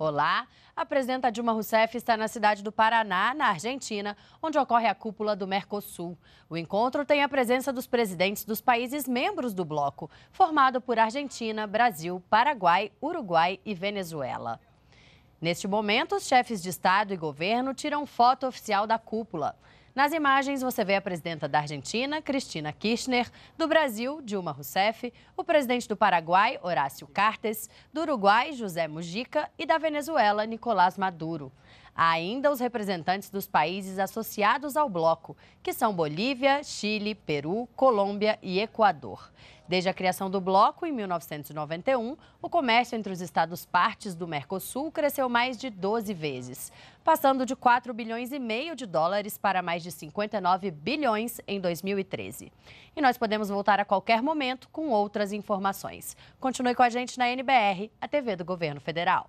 Olá! A presidenta Dilma Rousseff está na cidade do Paraná, na Argentina, onde ocorre a cúpula do Mercosul. O encontro tem a presença dos presidentes dos países membros do bloco, formado por Argentina, Brasil, Paraguai, Uruguai e Venezuela. Neste momento, os chefes de Estado e governo tiram foto oficial da cúpula. Nas imagens, você vê a presidenta da Argentina, Cristina Kirchner, do Brasil, Dilma Rousseff, o presidente do Paraguai, Horácio Cartes, do Uruguai, José Mujica e da Venezuela, Nicolás Maduro. Há ainda os representantes dos países associados ao bloco, que são Bolívia, Chile, Peru, Colômbia e Equador. Desde a criação do bloco, em 1991, o comércio entre os estados partes do Mercosul cresceu mais de 12 vezes, passando de 4 bilhões e meio de dólares para mais de 59 bilhões em 2013. E nós podemos voltar a qualquer momento com outras informações. Continue com a gente na NBR, a TV do Governo Federal.